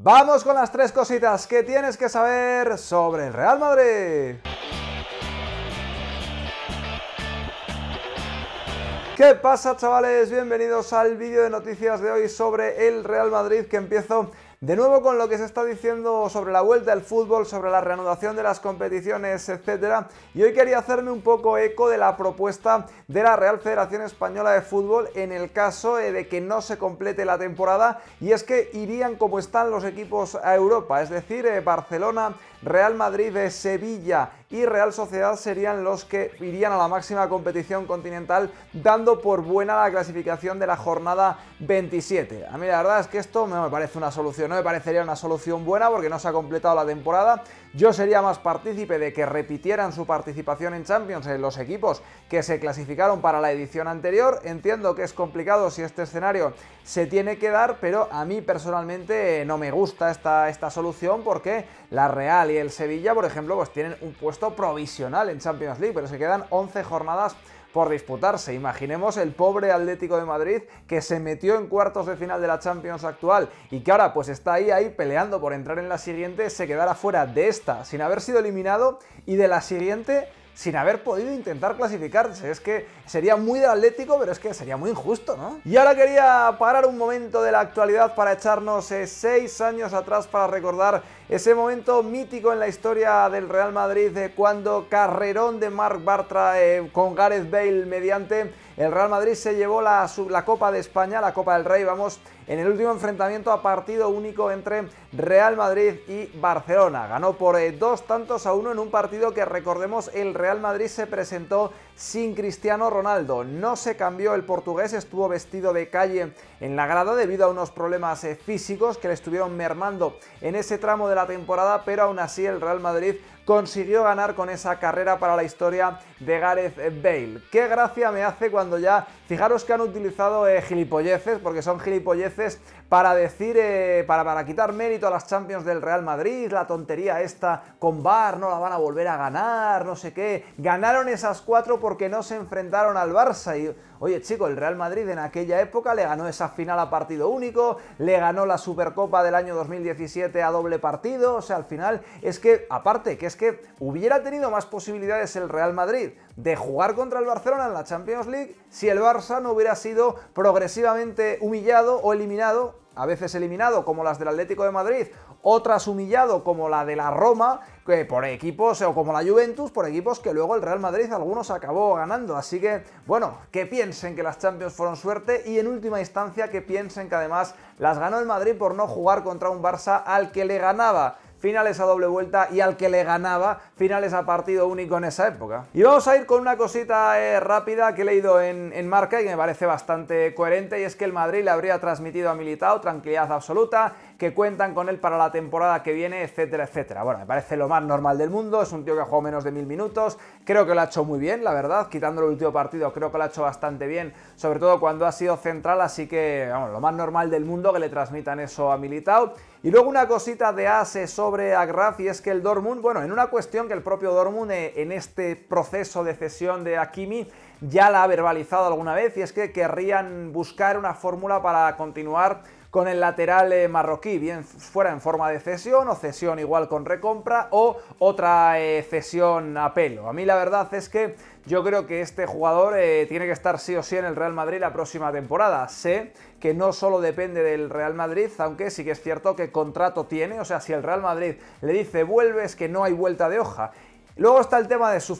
Vamos con las tres cositas que tienes que saber sobre el Real Madrid. ¿Qué pasa chavales? Bienvenidos al vídeo de noticias de hoy sobre el Real Madrid que empiezo de nuevo con lo que se está diciendo sobre la vuelta al fútbol, sobre la reanudación de las competiciones, etc. Y hoy quería hacerme un poco eco de la propuesta de la Real Federación Española de Fútbol en el caso eh, de que no se complete la temporada y es que irían como están los equipos a Europa, es decir, eh, Barcelona, Real Madrid, eh, Sevilla, y Real Sociedad serían los que irían a la máxima competición continental, dando por buena la clasificación de la jornada 27. A mí la verdad es que esto no me parece una solución, no me parecería una solución buena porque no se ha completado la temporada. Yo sería más partícipe de que repitieran su participación en Champions en los equipos que se clasificaron para la edición anterior. Entiendo que es complicado si este escenario se tiene que dar, pero a mí personalmente no me gusta esta, esta solución porque la Real y el Sevilla, por ejemplo, pues tienen un puesto provisional en Champions League, pero se quedan 11 jornadas por disputarse. Imaginemos el pobre Atlético de Madrid que se metió en cuartos de final de la Champions actual y que ahora pues está ahí ahí peleando por entrar en la siguiente, se quedará fuera de esta sin haber sido eliminado y de la siguiente sin haber podido intentar clasificarse. Es que sería muy de Atlético, pero es que sería muy injusto, ¿no? Y ahora quería parar un momento de la actualidad para echarnos eh, seis años atrás para recordar ese momento mítico en la historia del Real Madrid de cuando carrerón de Marc Bartra eh, con Gareth Bale mediante el Real Madrid se llevó la, Copa de España, la Copa del Rey, vamos, en el último enfrentamiento a partido único entre Real Madrid y Barcelona. Ganó por eh, dos tantos a uno en un partido que recordemos el Real Madrid se presentó sin Cristiano Ronaldo. No se cambió el portugués, estuvo vestido de calle en la grada debido a unos problemas eh, físicos que le estuvieron mermando en ese tramo de la temporada, pero aún así el Real Madrid consiguió ganar con esa carrera para la historia de Gareth eh, Bale. Qué gracia me hace cuando ya, fijaros que han utilizado eh, gilipolleces, porque son gilipolleces para decir, eh, para, para quitar mérito a las Champions del Real Madrid, la tontería esta con Bar, no la van a volver a ganar, no sé qué. Ganaron esas cuatro porque no se enfrentaron al Barça y Oye, chico, el Real Madrid en aquella época le ganó esa final a partido único, le ganó la Supercopa del año 2017 a doble partido, o sea, al final es que, aparte, que es que hubiera tenido más posibilidades el Real Madrid de jugar contra el Barcelona en la Champions League si el Barça no hubiera sido progresivamente humillado o eliminado a veces eliminado como las del Atlético de Madrid, otras humillado como la de la Roma, que por equipos, o como la Juventus, por equipos que luego el Real Madrid algunos acabó ganando. Así que, bueno, que piensen que las Champions fueron suerte y en última instancia que piensen que además las ganó el Madrid por no jugar contra un Barça al que le ganaba finales a doble vuelta y al que le ganaba finales a partido único en esa época. Y vamos a ir con una cosita eh, rápida que he leído en, en marca y que me parece bastante coherente y es que el Madrid le habría transmitido a Militao tranquilidad absoluta que cuentan con él para la temporada que viene, etcétera, etcétera. Bueno, me parece lo más normal del mundo, es un tío que ha jugado menos de mil minutos, creo que lo ha hecho muy bien, la verdad, quitando el último partido, creo que lo ha hecho bastante bien, sobre todo cuando ha sido central, así que, bueno, lo más normal del mundo que le transmitan eso a Militao. Y luego una cosita de Ase sobre Agraf y es que el Dortmund, bueno, en una cuestión que el propio Dortmund eh, en este proceso de cesión de Akimi ya la ha verbalizado alguna vez y es que querrían buscar una fórmula para continuar con el lateral eh, marroquí, bien fuera en forma de cesión o cesión igual con recompra o otra eh, cesión a pelo. A mí la verdad es que yo creo que este jugador eh, tiene que estar sí o sí en el Real Madrid la próxima temporada. Sé que no solo depende del Real Madrid, aunque sí que es cierto que contrato tiene, o sea, si el Real Madrid le dice vuelves que no hay vuelta de hoja. Luego está el tema de su,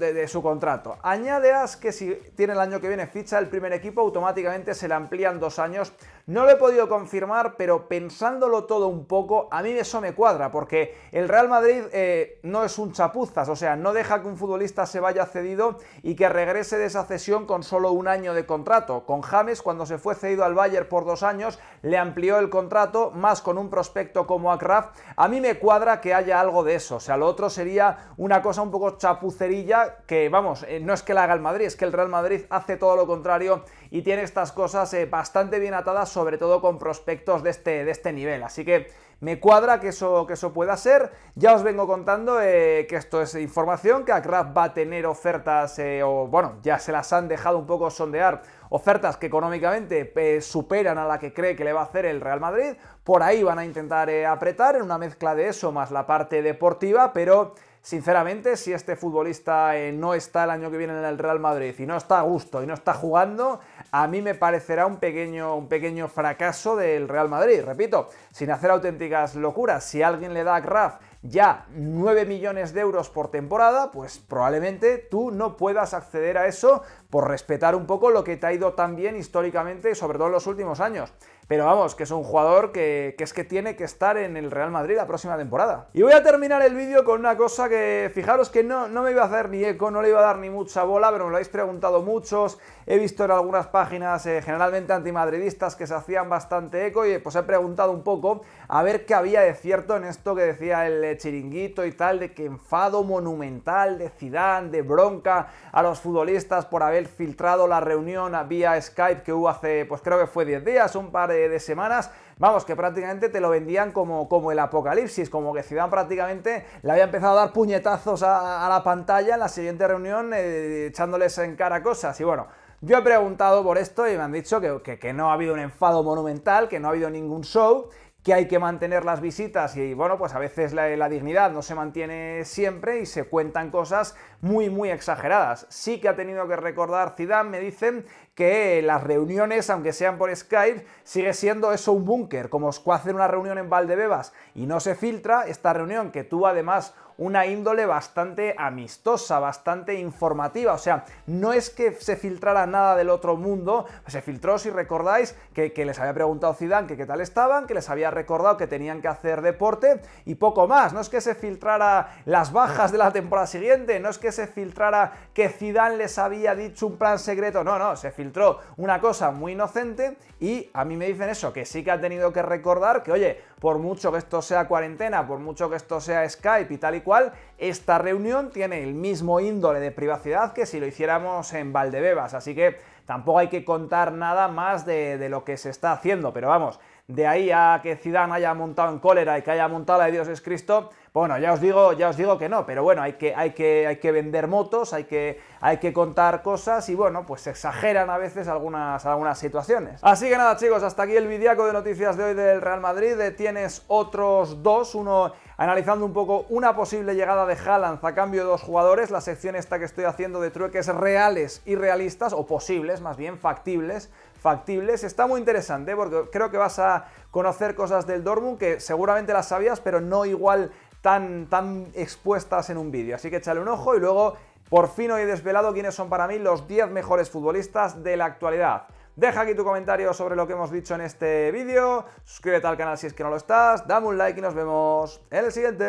de, su, contrato. Añadeas que si tiene el año que viene ficha el primer equipo, automáticamente se le amplían dos años no lo he podido confirmar, pero pensándolo todo un poco, a mí eso me cuadra, porque el Real Madrid eh, no es un chapuzas, o sea, no deja que un futbolista se vaya cedido y que regrese de esa cesión con solo un año de contrato. Con James, cuando se fue cedido al Bayern por dos años, le amplió el contrato, más con un prospecto como Akraf. A mí me cuadra que haya algo de eso, o sea, lo otro sería una cosa un poco chapucerilla que, vamos, eh, no es que la haga el Madrid, es que el Real Madrid hace todo lo contrario y tiene estas cosas eh, bastante bien atadas sobre todo con prospectos de este, de este nivel. Así que me cuadra que eso, que eso pueda ser. Ya os vengo contando eh, que esto es información, que Kraft va a tener ofertas, eh, o bueno, ya se las han dejado un poco sondear, ofertas que económicamente eh, superan a la que cree que le va a hacer el Real Madrid. Por ahí van a intentar apretar en una mezcla de eso más la parte deportiva, pero Sinceramente, si este futbolista eh, no está el año que viene en el Real Madrid y no está a gusto y no está jugando, a mí me parecerá un pequeño, un pequeño fracaso del Real Madrid. Repito, sin hacer auténticas locuras, si alguien le da a Graf ya 9 millones de euros por temporada, pues probablemente tú no puedas acceder a eso por respetar un poco lo que te ha ido tan bien históricamente, sobre todo en los últimos años. Pero vamos, que es un jugador que, es que tiene que estar en el Real Madrid la próxima temporada. Y voy a terminar el vídeo con una cosa que, fijaros que no, no me iba a hacer ni eco, no le iba a dar ni mucha bola, pero me lo habéis preguntado muchos. He visto en algunas páginas, eh, generalmente antimadridistas, que se hacían bastante eco y eh, pues he preguntado un poco a ver qué había de cierto en esto que decía el eh, chiringuito y tal, de que enfado monumental de Zidane, de bronca a los futbolistas por haber filtrado la reunión vía Skype que hubo hace, pues creo que fue 10 días, un par de, semanas, vamos, que prácticamente te lo vendían como, como el apocalipsis, como que Ciudad, prácticamente le había empezado a dar puñetazos a, la pantalla en la siguiente reunión eh, echándoles en cara cosas y bueno... Yo he preguntado por esto y me han dicho que, no ha habido un enfado monumental, que no ha habido ningún show, que hay que mantener las visitas y bueno, pues a veces la, dignidad no se mantiene siempre y se cuentan cosas muy muy exageradas. Sí que ha tenido que recordar Zidane, me dicen que las reuniones, aunque sean por Skype, sigue siendo eso un búnker, como os hacer una reunión en Valdebebas y no se filtra esta reunión que tú además una índole bastante amistosa, bastante informativa. O sea, no es que se filtrara nada del otro mundo, se filtró, si recordáis, que, les había preguntado Zidane que qué tal estaban, que les había recordado que tenían que hacer deporte y poco más. No es que se filtrara las bajas de la temporada siguiente, no es que se filtrara que Zidane les había dicho un plan secreto, no, no, se filtró una cosa muy inocente y a mí me dicen eso, que sí que ha tenido que recordar que, oye, por mucho que esto sea cuarentena, por mucho que esto sea Skype y tal y cual, esta reunión tiene el mismo índole de privacidad que si lo hiciéramos en Valdebebas, así que tampoco hay que contar nada más de, lo que se está haciendo, pero vamos, de ahí a que Zidane haya montado en cólera y que haya montado la de Dios es Cristo, bueno, ya os digo, ya os digo que no, pero bueno, hay que, hay que, hay que vender motos, hay que, hay que contar cosas y bueno, pues se exageran a veces algunas, algunas situaciones. Así que nada, chicos, hasta aquí el vidiaco de noticias de hoy del Real Madrid. Tienes otros dos, uno analizando un poco una posible llegada de Haaland a cambio de dos jugadores, la sección esta que estoy haciendo de trueques reales y realistas, o posibles, más bien factibles, factibles. Está muy interesante porque creo que vas a conocer cosas del Dortmund que seguramente las sabías, pero no igual tan, expuestas en un vídeo. Así que échale un ojo y luego por fin hoy he desvelado quiénes son para mí los 10 mejores futbolistas de la actualidad. Deja aquí tu comentario sobre lo que hemos dicho en este vídeo, suscríbete al canal si es que no lo estás, dame un like y nos vemos en el siguiente.